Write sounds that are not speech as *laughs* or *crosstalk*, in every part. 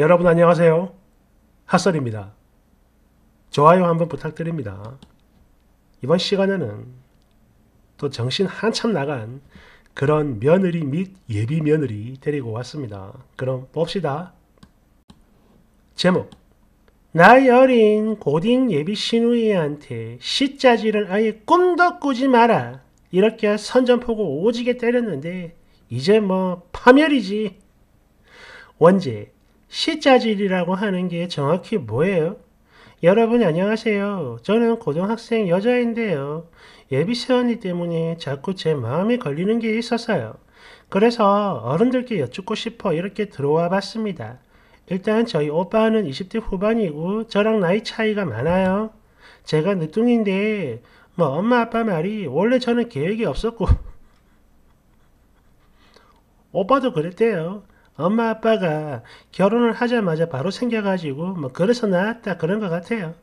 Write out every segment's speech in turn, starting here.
여러분 안녕하세요. 핫설입니다. 좋아요 한번 부탁드립니다. 이번 시간에는 또 정신 한참 나간 그런 며느리 및 예비 며느리 데리고 왔습니다. 그럼 봅시다. 제목 나이 어린 고딩 예비 신우이한테 시자질을 아예 꿈도 꾸지 마라. 이렇게 선전포고 오지게 때렸는데 이제 뭐 파멸이지. 원제 시자질이라고 하는 게 정확히 뭐예요? 여러분 안녕하세요. 저는 고등학생 여자인데요. 예비세원이 때문에 자꾸 제 마음에 걸리는 게 있어서요. 그래서 어른들께 여쭙고 싶어 이렇게 들어와 봤습니다. 일단 저희 오빠는 20대 후반이고 저랑 나이 차이가 많아요. 제가 늦둥인데 뭐 엄마 아빠 말이 원래 저는 계획이 없었고 오빠도 그랬대요. 엄마 아빠가 결혼을 하자마자 바로 생겨가지고 뭐 그래서 낳았다 그런 것 같아요.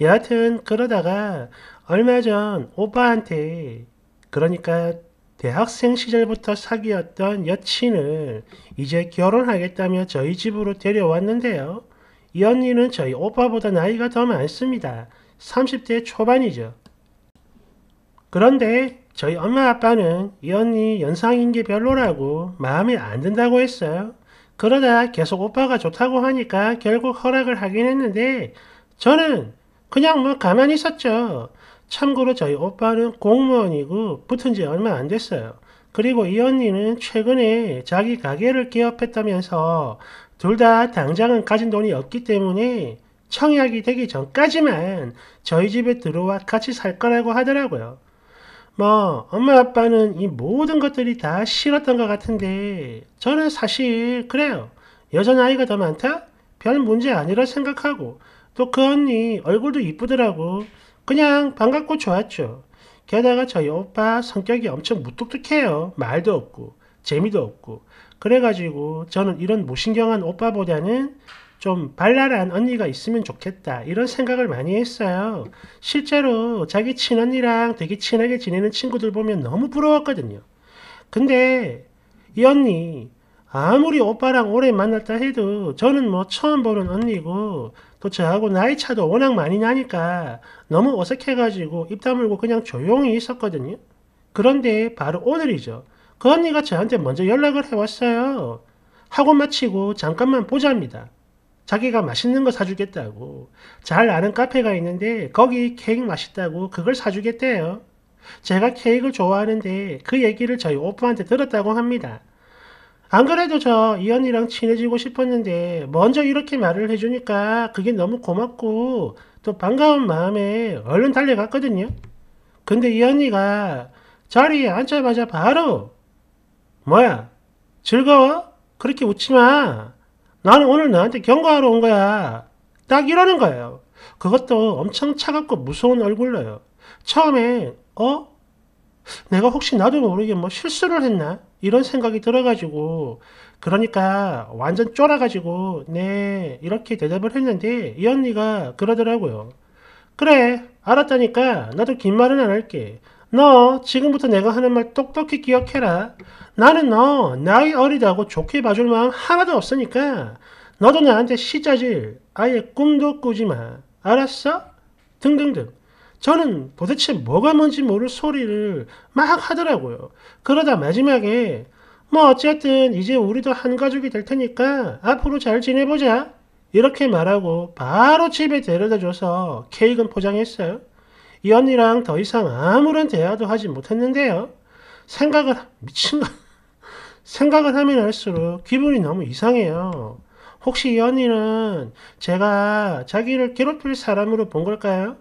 여하튼 그러다가 얼마 전 오빠한테 그러니까 대학생 시절부터 사귀었던 여친을 이제 결혼하겠다며 저희 집으로 데려왔는데요. 이 언니는 저희 오빠보다 나이가 더 많습니다. 30대 초반이죠. 그런데 저희 엄마 아빠는 이 언니 연상인 게 별로라고 마음에 안 든다고 했어요. 그러다 계속 오빠가 좋다고 하니까 결국 허락을 하긴 했는데 저는 그냥 뭐 가만히 있었죠. 참고로 저희 오빠는 공무원이고 붙은 지 얼마 안 됐어요. 그리고 이 언니는 최근에 자기 가게를 개업했다면서 둘 다 당장은 가진 돈이 없기 때문에 청약이 되기 전까지만 저희 집에 들어와 같이 살 거라고 하더라고요. 뭐 엄마 아빠는 이 모든 것들이 다 싫었던 것 같은데 저는 사실 그래요. 여자아이가더 많다? 별 문제 아니라 생각하고 또 그 언니 얼굴도 이쁘더라고. 그냥 반갑고 좋았죠. 게다가 저희 오빠 성격이 엄청 무뚝뚝해요. 말도 없고 재미도 없고 그래가지고 저는 이런 무신경한 오빠보다는 좀 발랄한 언니가 있으면 좋겠다 이런 생각을 많이 했어요. 실제로 자기 친언니랑 되게 친하게 지내는 친구들 보면 너무 부러웠거든요. 근데 이 언니 아무리 오빠랑 오래 만났다 해도 저는 뭐 처음 보는 언니고 또 저하고 나이 차도 워낙 많이 나니까 너무 어색해가지고 입 다물고 그냥 조용히 있었거든요. 그런데 바로 오늘이죠. 그 언니가 저한테 먼저 연락을 해왔어요. 하고 마치고 잠깐만 보자입니다. 자기가 맛있는 거 사주겠다고 잘 아는 카페가 있는데 거기 케이크 맛있다고 그걸 사주겠대요. 제가 케이크를 좋아하는데 그 얘기를 저희 오빠한테 들었다고 합니다. 안 그래도 저 이 언니랑 친해지고 싶었는데 먼저 이렇게 말을 해주니까 그게 너무 고맙고 또 반가운 마음에 얼른 달려갔거든요. 근데 이 언니가 자리에 앉자마자 바로 뭐야 즐거워? 그렇게 웃지 마. 나는 오늘 나한테 경고하러 온 거야. 딱 이러는 거예요. 그것도 엄청 차갑고 무서운 얼굴로요. 처음에 어? 내가 혹시 나도 모르게 뭐 실수를 했나? 이런 생각이 들어가지고 그러니까 완전 쫄아가지고 네 이렇게 대답을 했는데 이 언니가 그러더라고요. 그래 알았다니까 나도 긴 말은 안 할게. 너 지금부터 내가 하는 말 똑똑히 기억해라. 나는 너 나이 어리다고 좋게 봐줄 마음 하나도 없으니까 너도 나한테 시자질 아예 꿈도 꾸지 마. 알았어? 등등등. 저는 도대체 뭐가 뭔지 모를 소리를 막 하더라고요. 그러다 마지막에 뭐 어쨌든 이제 우리도 한 가족이 될 테니까 앞으로 잘 지내보자. 이렇게 말하고 바로 집에 데려다줘서 케이크는 포장했어요. 이 언니랑 더 이상 아무런 대화도 하지 못했는데요. 생각을, 미친가? 생각을 하면 할수록 기분이 너무 이상해요. 혹시 이 언니는 제가 자기를 괴롭힐 사람으로 본 걸까요?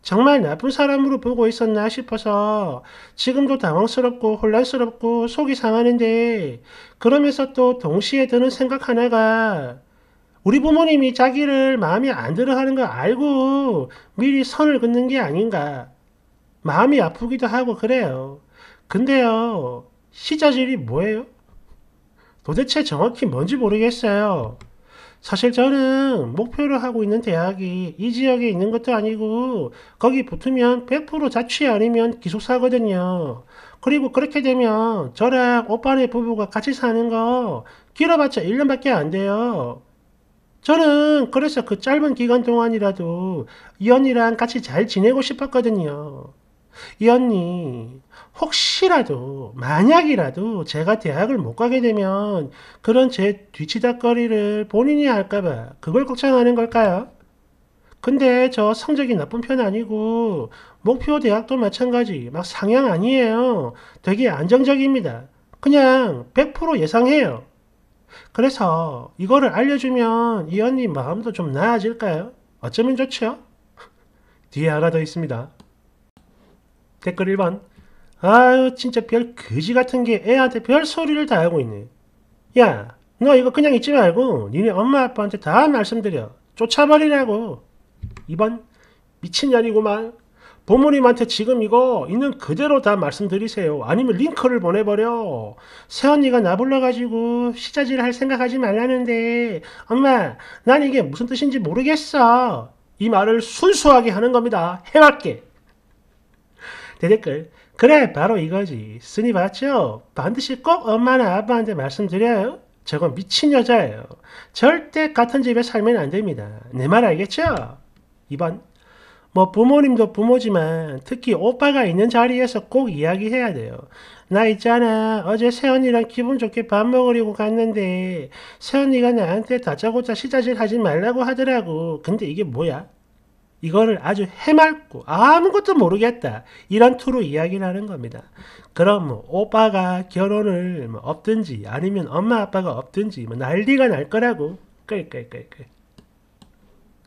정말 나쁜 사람으로 보고 있었나 싶어서 지금도 당황스럽고 혼란스럽고 속이 상하는데 그러면서 또 동시에 드는 생각 하나가 우리 부모님이 자기를 마음에 안 들어 하는 걸 알고 미리 선을 긋는 게 아닌가. 마음이 아프기도 하고 그래요. 근데요, 시자질이 뭐예요? 도대체 정확히 뭔지 모르겠어요. 사실 저는 목표로 하고 있는 대학이 이 지역에 있는 것도 아니고 거기 붙으면 100% 자취 아니면 기숙사거든요. 그리고 그렇게 되면 저랑 오빠네 부부가 같이 사는 거 길어봤자 1년밖에 안 돼요. 저는 그래서 그 짧은 기간 동안이라도 이 언니랑 같이 잘 지내고 싶었거든요. 이 언니, 혹시라도, 만약이라도 제가 대학을 못 가게 되면 그런 제 뒤치다거리를 본인이 할까봐 그걸 걱정하는 걸까요? 근데 저 성적이 나쁜 편 아니고 목표 대학도 마찬가지 막 상향 아니에요. 되게 안정적입니다. 그냥 100% 예상해요. 그래서 이거를 알려주면 이 언니 마음도 좀 나아질까요? 어쩌면 좋지 *laughs* 뒤에 하나 더 있습니다. 댓글 1번 아유 진짜 별 거지 같은 게 애한테 별 소리를 다 하고 있네. 야 너 이거 그냥 잊지 말고 니네 엄마 아빠한테 다 말씀드려. 쫓아버리라고. 2번 미친년이고만 부모님한테 지금 이거 있는 그대로 다 말씀드리세요. 아니면 링크를 보내버려. 새언니가 나 불러가지고 시자질 할 생각하지 말라는데 엄마 난 이게 무슨 뜻인지 모르겠어. 이 말을 순수하게 하는 겁니다. 해맑게. 대댓글 그래 바로 이거지. 쓰니 봤죠? 반드시 꼭 엄마나 아빠한테 말씀드려요. 저건 미친 여자예요. 절대 같은 집에 살면 안 됩니다. 내 말 알겠죠? 2번 뭐 부모님도 부모지만 특히 오빠가 있는 자리에서 꼭 이야기해야 돼요. 나 있잖아. 어제 새언니랑 기분 좋게 밥 먹으려고 갔는데 새언니가 나한테 다짜고짜 시자질 하지 말라고 하더라고. 근데 이게 뭐야? 이거를 아주 해맑고 아무것도 모르겠다 이런 투로 이야기를 하는 겁니다. 그럼 뭐 오빠가 결혼을 뭐 없든지 아니면 엄마 아빠가 없든지 뭐 난리가 날 거라고 끌끌끌끌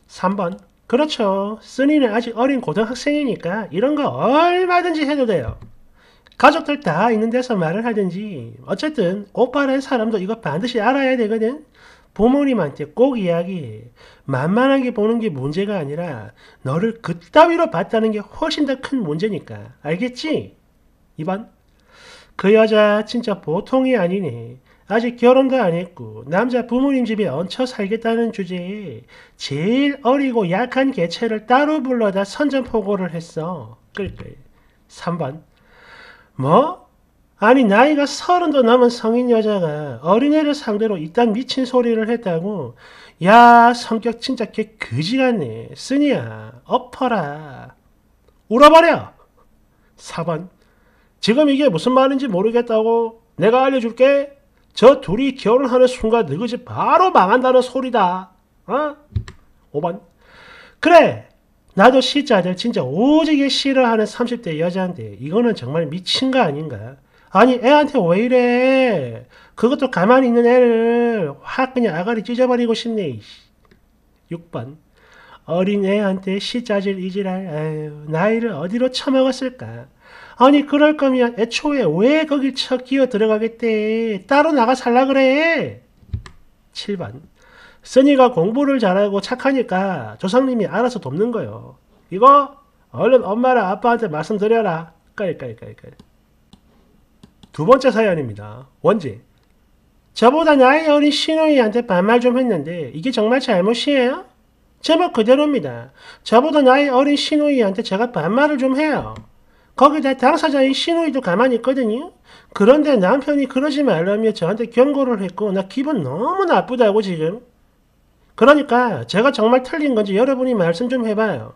3번 그렇죠. 쓰니는 아직 어린 고등학생이니까 이런 거 얼마든지 해도 돼요. 가족들 다 있는 데서 말을 하든지 어쨌든 오빠라는 사람도 이거 반드시 알아야 되거든. 부모님한테 꼭 이야기 만만하게 보는 게 문제가 아니라 너를 그따위로 봤다는 게 훨씬 더 큰 문제니까 알겠지? 2번 그 여자 진짜 보통이 아니네 아직 결혼도 안 했고 남자 부모님 집에 얹혀 살겠다는 주제에 제일 어리고 약한 개체를 따로 불러다 선전포고를 했어. 끌끌. 그러니까 3번. 뭐? 아니 나이가 서른도 넘은 성인 여자가 어린애를 상대로 이딴 미친 소리를 했다고 야 성격 진짜 개 그지 같네 쓰니야 엎어라 울어버려 4번 지금 이게 무슨 말인지 모르겠다고 내가 알려줄게 저 둘이 결혼하는 순간 너희 집 바로 망한다는 소리다. 어? 5번. 그래. 나도 시자들 진짜 오지게 싫어하는 30대 여자인데 이거는 정말 미친 거 아닌가? 아니 애한테 왜 이래? 그것도 가만히 있는 애를 확 그냥 아가리 찢어버리고 싶네. 6번. 어린 애한테 시자질 이지랄. 아유, 나이를 어디로 처먹었을까? 아니 그럴 거면 애초에 왜 거길 쳐 끼어 들어가겠대. 따로 나가 살라 그래. 7번 써니가 공부를 잘하고 착하니까 조상님이 알아서 돕는 거요. 이거 얼른 엄마랑 아빠한테 말씀드려라. 까까깔깔깔두 번째 사연입니다. 원지. 저보다 나이 어린 신우이한테 반말 좀 했는데 이게 정말 잘못이에요? 제목 그대로입니다. 저보다 나이 어린 신우이한테 제가 반말을 좀 해요. 거기다 당사자인 시누이도 가만히 있거든요. 그런데 남편이 그러지 말라며 저한테 경고를 했고 나 기분 너무 나쁘다고 지금. 그러니까 제가 정말 틀린 건지 여러분이 말씀 좀 해봐요.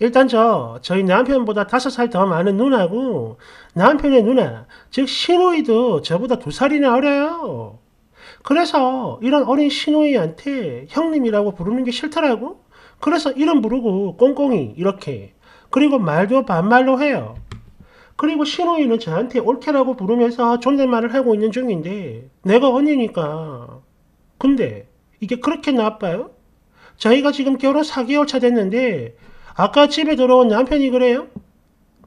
일단 저 저희 남편보다 다섯 살 더 많은 누나고 남편의 누나 즉 시누이도 저보다 두 살이나 어려요. 그래서 이런 어린 시누이한테 형님이라고 부르는 게 싫더라고. 그래서 이름 부르고 꽁꽁이 이렇게 그리고 말도 반말로 해요. 그리고 신호이는 저한테 옳게라고 부르면서 존댓말을 하고 있는 중인데 내가 언니니까 근데 이게 그렇게 나빠요? 저희가 지금 결혼 4개월 차 됐는데 아까 집에 들어온 남편이 그래요?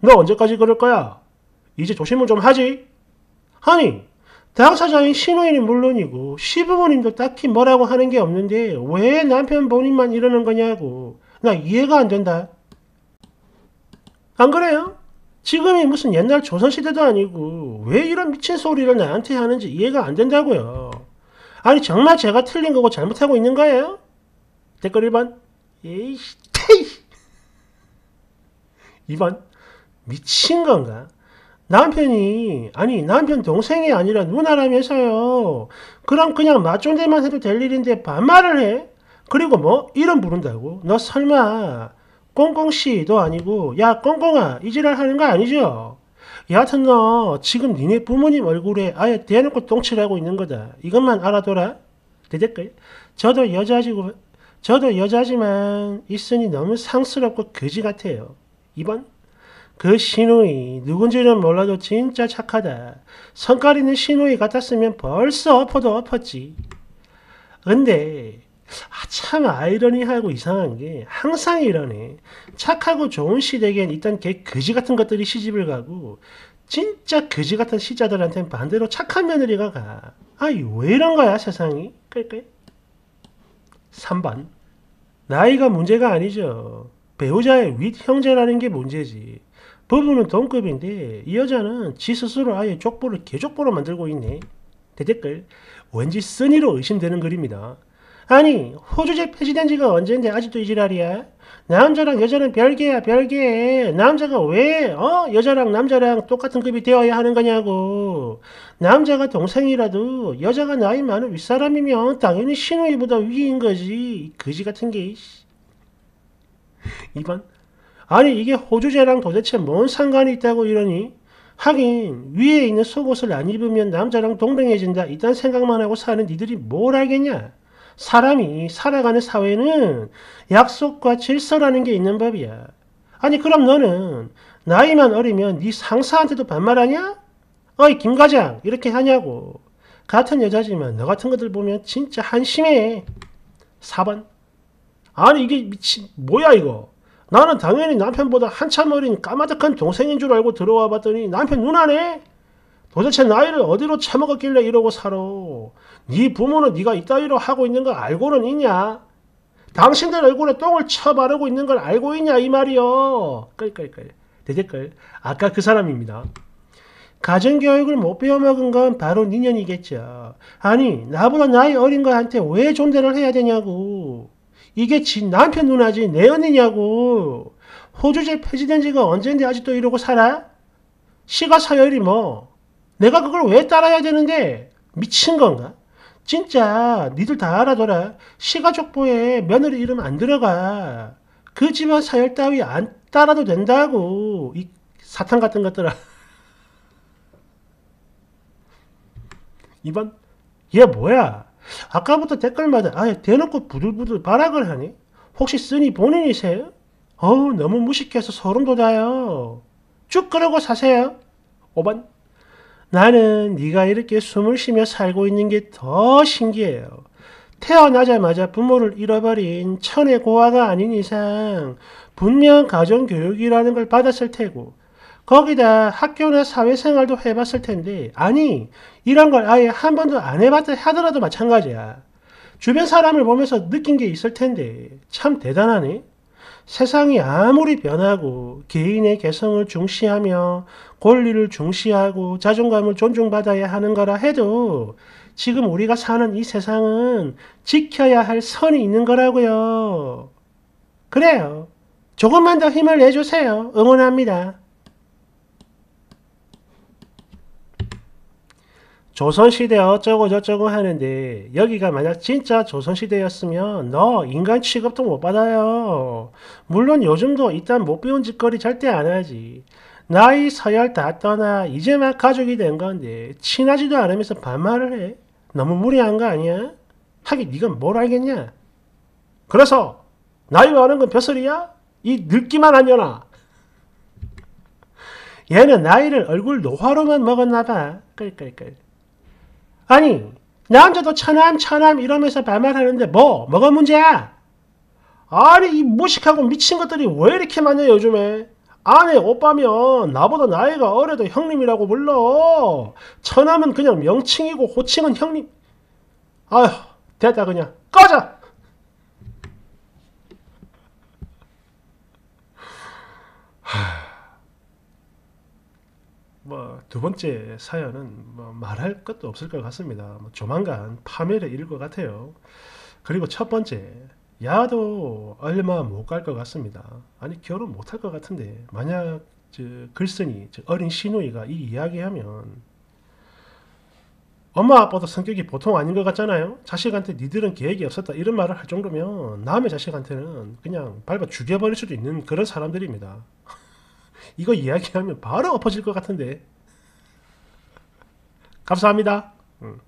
너 언제까지 그럴 거야? 이제 조심을 좀 하지? 아니 당사자인 신우이 물론이고 시부모님도 딱히 뭐라고 하는 게 없는데 왜 남편 본인만 이러는 거냐고 나 이해가 안 된다 안 그래요? 지금이 무슨 옛날 조선시대도 아니고 왜 이런 미친 소리를 나한테 하는지 이해가 안 된다고요. 아니 정말 제가 틀린 거고 잘못하고 있는 거예요? 댓글 1번 에이씨 테이 2번 미친 건가? 남편이 아니 남편 동생이 아니라 누나라면서요. 그럼 그냥 맞존대만 해도 될 일인데 반말을 해? 그리고 뭐 이름 부른다고? 너 설마 꽁꽁씨도 아니고 야 꽁꽁아 이 지랄 하는 거 아니죠? 여하튼 너 지금 니네 부모님 얼굴에 아예 대놓고 똥칠 하고 있는 거다. 이것만 알아둬라. 대댓글. 저도 여자지고 저도 여자지만 있으니 너무 상스럽고 거지 같아요. 2번. 그 신우이 누군지는 몰라도 진짜 착하다. 성깔 있는 신우이 같았으면 벌써 엎어도 엎었지. 근데 아, 참 아이러니하고 이상한 게 항상 이러네. 착하고 좋은 시댁엔 일단 개 거지 같은 것들이 시집을 가고 진짜 거지 같은 시자들한테는 반대로 착한 며느리가 가. 아니 왜 이런 거야 세상이? 그러 3번 나이가 문제가 아니죠. 배우자의 윗형제라는 게 문제지. 부부는 동급인데 이 여자는 지 스스로 아예 족보를 개족보로 만들고 있네. 대댓글 왠지 쓰니로 의심되는 글입니다. 아니 호주제 폐지된 지가 언젠데 아직도 이 지랄이야? 남자랑 여자는 별개야 별개 남자가 왜 어? 여자랑 남자랑 똑같은 급이 되어야 하는 거냐고 남자가 동생이라도 여자가 나이 많은 윗사람이면 당연히 신우이보다 위인 거지 그지 같은 게 2번 아니 이게 호주제랑 도대체 뭔 상관이 있다고 이러니 하긴 위에 있는 속옷을 안 입으면 남자랑 동등해진다 이딴 생각만 하고 사는 니들이 뭘 알겠냐 사람이 살아가는 사회는 약속과 질서라는 게 있는 법이야. 아니 그럼 너는 나이만 어리면 네 상사한테도 반말하냐? 어이 김과장 이렇게 하냐고. 같은 여자지만 너 같은 것들 보면 진짜 한심해. 4번 아니 이게 미친 뭐야 이거. 나는 당연히 남편보다 한참 어린 까마득한 동생인 줄 알고 들어와 봤더니 남편 누나네. 도대체 나이를 어디로 처먹었길래 이러고 살아? 네 부모는 네가 이따위로 하고 있는 걸 알고는 있냐? 당신들 얼굴에 똥을 쳐바르고 있는 걸 알고 있냐 이 말이여. 끌끌끌. 대댓글. 아까 그 사람입니다. 가정교육을 못 배워먹은 건 바로 니년이겠죠. 네 아니 나보다 나이 어린 거한테 왜 존대를 해야 되냐고. 이게 지 남편 누나지 내 언니냐고. 호주제 폐지된 지가 언젠데 아직도 이러고 살아? 시가 사열이 뭐. 내가 그걸 왜 따라야 되는데 미친 건가? 진짜 니들 다 알아둬라. 시가족보에 며느리 이름 안 들어가. 그 집안 사열 따위 안 따라도 된다고. 이 사탕 같은 것들아. 이번 얘 뭐야? 아까부터 댓글마다 아예 대놓고 부들부들 발악을 하니? 혹시 쓰니 본인이세요? 어우 너무 무식해서 소름 돋아요. 쭉그고 사세요. 5번 나는 네가 이렇게 숨을 쉬며 살고 있는 게 더 신기해요. 태어나자마자 부모를 잃어버린 천의 고아가 아닌 이상 분명 가정교육이라는 걸 받았을 테고 거기다 학교나 사회생활도 해봤을 텐데 아니 이런 걸 아예 한 번도 안 해봤다 하더라도 마찬가지야. 주변 사람을 보면서 느낀 게 있을 텐데 참 대단하네. 세상이 아무리 변하고 개인의 개성을 중시하며 권리를 중시하고 자존감을 존중받아야 하는 거라 해도 지금 우리가 사는 이 세상은 지켜야 할 선이 있는 거라고요. 그래요. 조금만 더 힘을 내주세요. 응원합니다. 조선시대 어쩌고 저쩌고 하는데 여기가 만약 진짜 조선시대였으면 너 인간 취급도 못 받아요. 물론 요즘도 일단 못 배운 짓거리 절대 안 하지. 나이 서열 다 떠나 이제 막 가족이 된 건데 친하지도 않으면서 반말을 해. 너무 무리한 거 아니야? 하긴 네가 뭘 알겠냐? 그래서 나이 많은 건 벼슬이야? 이 늙기만 한 년아. 얘는 나이를 얼굴 노화로만 먹었나 봐. 끌끌끌. 아니 남자도 처남 처남 이러면서 반말하는데 뭐 뭐가 문제야? 아니 이 무식하고 미친 것들이 왜 이렇게 많냐 요즘에 아내 오빠면 나보다 나이가 어려도 형님이라고 불러 처남은 그냥 명칭이고 호칭은 형님 아휴 됐다 그냥 꺼져 뭐두 번째 사연은 뭐 말할 것도 없을 것 같습니다. 뭐 조만간 파멸에 이를 것 같아요. 그리고 첫 번째 야도 얼마 못 갈 것 같습니다. 아니 결혼 못 할 것 같은데 만약 글쓴이 어린 시누이가 이 이야기하면 엄마 아빠도 성격이 보통 아닌 것 같잖아요. 자식한테 니들은 계획이 없었다 이런 말을 할 정도면 남의 자식한테는 그냥 밟아 죽여버릴 수도 있는 그런 사람들입니다. 이거 이야기하면 바로 엎어질 것 같은데 감사합니다 음.